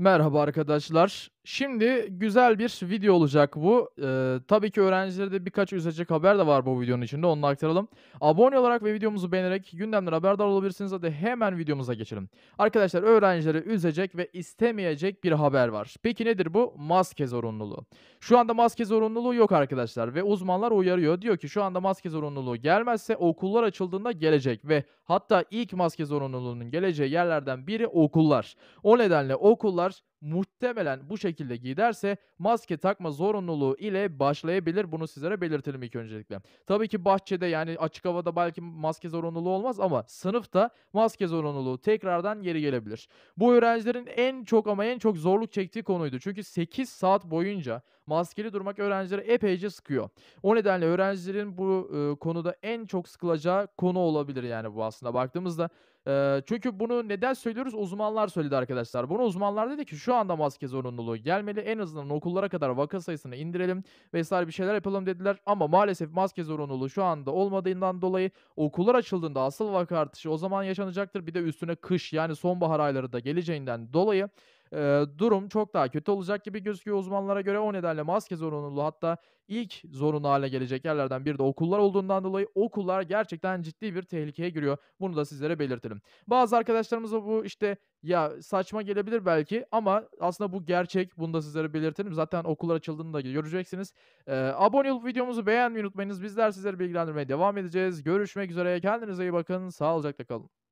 Merhaba arkadaşlar. Şimdi güzel bir video olacak bu. Ee, tabii ki öğrencileri de birkaç üzecek haber de var bu videonun içinde. Onu aktaralım. Abone olarak ve videomuzu beğenerek gündemden haberdar olabilirsiniz. Hadi hemen videomuza geçelim. Arkadaşlar öğrencileri üzecek ve istemeyecek bir haber var. Peki nedir bu? Maske zorunluluğu. Şu anda maske zorunluluğu yok arkadaşlar ve uzmanlar uyarıyor. Diyor ki şu anda maske zorunluluğu gelmezse okullar açıldığında gelecek ve hatta ilk maske zorunluluğunun geleceği yerlerden biri okullar. O nedenle okullar muhtemelen bu şekilde şekilde giderse maske takma zorunluluğu ile başlayabilir. Bunu sizlere belirtelim ilk öncelikle. Tabii ki bahçede yani açık havada belki maske zorunluluğu olmaz ama sınıfta maske zorunluluğu tekrardan geri gelebilir. Bu öğrencilerin en çok ama en çok zorluk çektiği konuydu. Çünkü 8 saat boyunca maskeli durmak öğrencileri epeyce sıkıyor. O nedenle öğrencilerin bu e, konuda en çok sıkılacağı konu olabilir yani bu aslında baktığımızda ee, çünkü bunu neden söylüyoruz? Uzmanlar söyledi arkadaşlar. Bunu uzmanlar dedi ki şu anda maske zorunluluğu gelmeli. En azından okullara kadar vaka sayısını indirelim vesaire bir şeyler yapalım dediler. Ama maalesef maske zorunluluğu şu anda olmadığından dolayı okullar açıldığında asıl vaka artışı o zaman yaşanacaktır. Bir de üstüne kış yani sonbahar ayları da geleceğinden dolayı e, durum çok daha kötü olacak gibi gözüküyor uzmanlara göre. O nedenle maske zorunluluğu hatta ilk zorunlu hale gelecek yerlerden biri de okullar olduğundan dolayı okullar gerçekten ciddi bir tehlikeye giriyor. Bunu da sizlere belirtelim. Bazı arkadaşlarımız da bu işte ya saçma gelebilir belki ama aslında bu gerçek. Bunu da sizlere belirtelim. Zaten okullar açıldığını da göreceksiniz. Ee, abone olup videomuzu beğenmeyi unutmayınız. Bizler sizleri bilgilendirmeye devam edeceğiz. Görüşmek üzere. Kendinize iyi bakın. Sağlıcakla kalın.